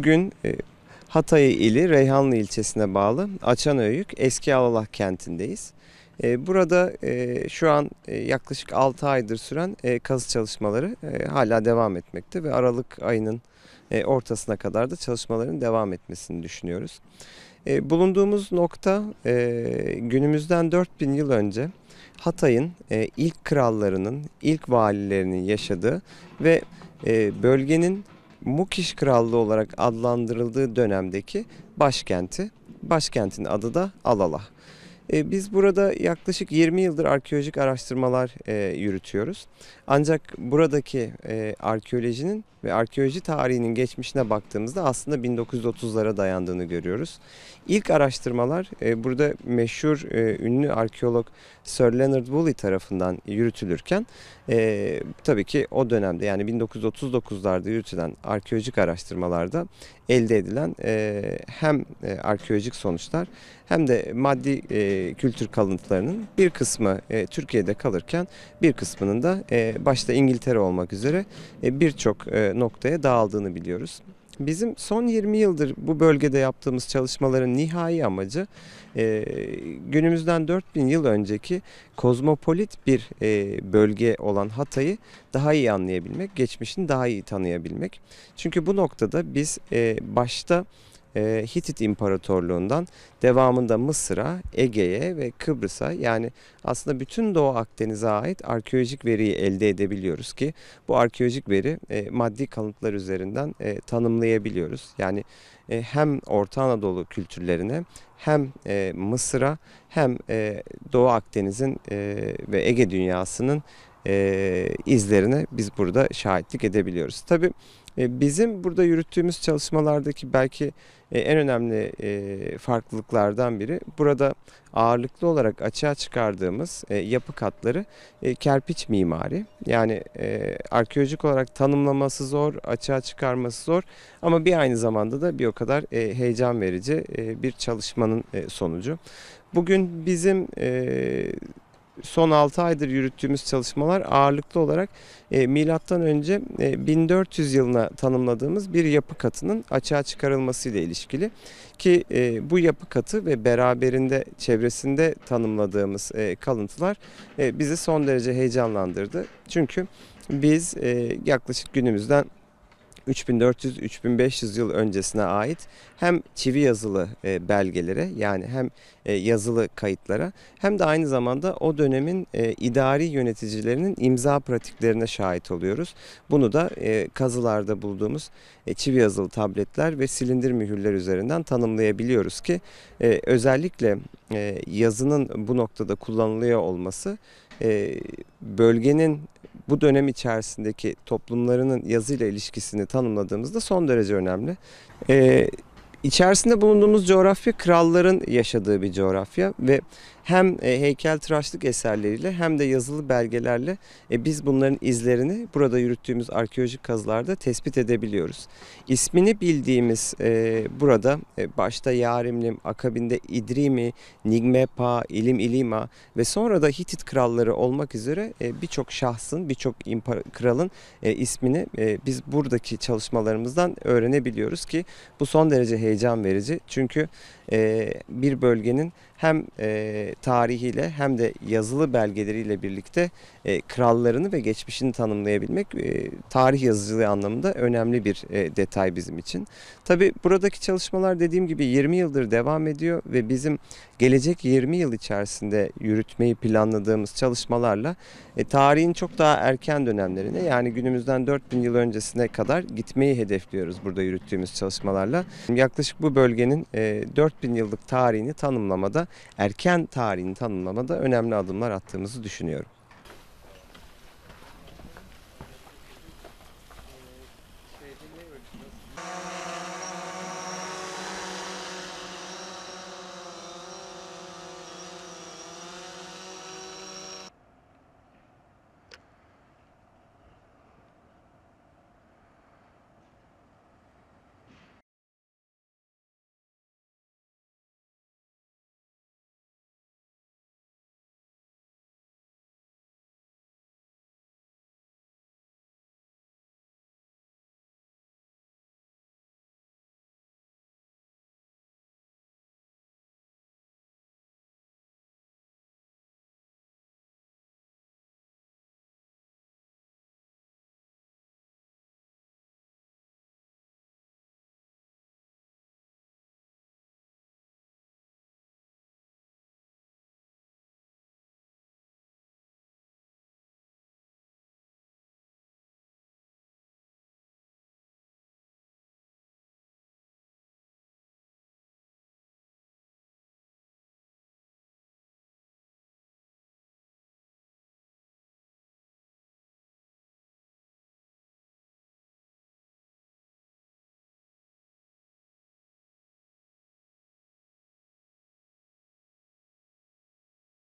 Bugün e, Hatay ili Reyhanlı ilçesine bağlı Açanöyük Eski Alalak kentindeyiz. E, burada e, şu an yaklaşık 6 aydır süren kazı çalışmaları hala devam etmekte ve Aralık ayının ortasına kadar da çalışmaların devam etmesini düşünüyoruz. Bulunduğumuz nokta günümüzden 4000 yıl önce Hatay'ın ilk krallarının, ilk valilerinin yaşadığı ve bölgenin Mukiş Krallığı olarak adlandırıldığı dönemdeki başkenti. Başkentin adı da Alalah. E, biz burada yaklaşık 20 yıldır arkeolojik araştırmalar e, yürütüyoruz. Ancak buradaki e, arkeolojinin ve arkeoloji tarihinin geçmişine baktığımızda aslında 1930'lara dayandığını görüyoruz. İlk araştırmalar burada meşhur ünlü arkeolog Sir Leonard Woolley tarafından yürütülürken tabii ki o dönemde yani 1939'larda yürütülen arkeolojik araştırmalarda elde edilen hem arkeolojik sonuçlar hem de maddi e, kültür kalıntılarının bir kısmı e, Türkiye'de kalırken bir kısmının da e, başta İngiltere olmak üzere e, birçok e, noktaya dağıldığını biliyoruz. Bizim son 20 yıldır bu bölgede yaptığımız çalışmaların nihai amacı e, günümüzden 4000 yıl önceki kozmopolit bir e, bölge olan Hatay'ı daha iyi anlayabilmek, geçmişini daha iyi tanıyabilmek. Çünkü bu noktada biz e, başta e, Hitit İmparatorluğundan devamında Mısır'a, Ege'ye ve Kıbrıs'a yani aslında bütün Doğu Akdeniz'e ait arkeolojik veriyi elde edebiliyoruz ki bu arkeolojik veri e, maddi kanıtlar üzerinden e, tanımlayabiliyoruz. Yani hem Orta Anadolu kültürlerine hem Mısır'a hem Doğu Akdeniz'in ve Ege dünyasının izlerine biz burada şahitlik edebiliyoruz. Tabi e, bizim burada yürüttüğümüz çalışmalardaki belki e, en önemli e, farklılıklardan biri burada ağırlıklı olarak açığa çıkardığımız yapı katları kerpiç mimari. Yani arkeolojik olarak tanımlaması zor, açığa çıkarması zor ama bir aynı zamanda da bir o kadar heyecan verici bir çalışmanın sonucu. Bugün bizim son 6 aydır yürüttüğümüz çalışmalar ağırlıklı olarak e, milattan önce 1400 e, yılına tanımladığımız bir yapı katının açığa çıkarılmasıyla ilişkili ki e, bu yapı katı ve beraberinde çevresinde tanımladığımız e, kalıntılar e, bizi son derece heyecanlandırdı. Çünkü biz e, yaklaşık günümüzden 3400-3500 yıl öncesine ait hem çivi yazılı e, belgelere yani hem e, yazılı kayıtlara hem de aynı zamanda o dönemin e, idari yöneticilerinin imza pratiklerine şahit oluyoruz. Bunu da kazılarda bulduğumuz çivi yazılı tabletler ve silindir mühürler üzerinden tanımlayabiliyoruz ki özellikle yazının bu noktada kullanılıyor olması e, bölgenin bu dönem içerisindeki toplumlarının yazıyla ilişkisini tanımladığımızda son derece önemli. E, içerisinde bulunduğumuz coğrafya kralların yaşadığı bir coğrafya ve hem heykel heykeltıraşlık eserleriyle hem de yazılı belgelerle e, biz bunların izlerini burada yürüttüğümüz arkeolojik kazılarda tespit edebiliyoruz. İsmini bildiğimiz e, burada e, başta Yarimlim, akabinde İdrimi, Nigmepa, İlim İlima ve sonra da Hitit kralları olmak üzere birçok şahsın, birçok kralın ismini biz buradaki çalışmalarımızdan öğrenebiliyoruz ki bu son derece heyecan verici. Çünkü bir bölgenin hem e, tarihiyle hem de yazılı belgeleriyle birlikte e, krallarını ve geçmişini tanımlayabilmek e, tarih yazıcılığı anlamında önemli bir e, detay bizim için. Tabi buradaki çalışmalar dediğim gibi 20 yıldır devam ediyor ve bizim gelecek 20 yıl içerisinde yürütmeyi planladığımız çalışmalarla e, tarihin çok daha erken dönemlerine yani günümüzden 4000 yıl öncesine kadar gitmeyi hedefliyoruz burada yürüttüğümüz çalışmalarla. Yaklaşık bu bölgenin e, 4000 yıllık tarihini tanımlamada erken tarihini tanımlamada önemli adımlar attığımızı düşünüyorum.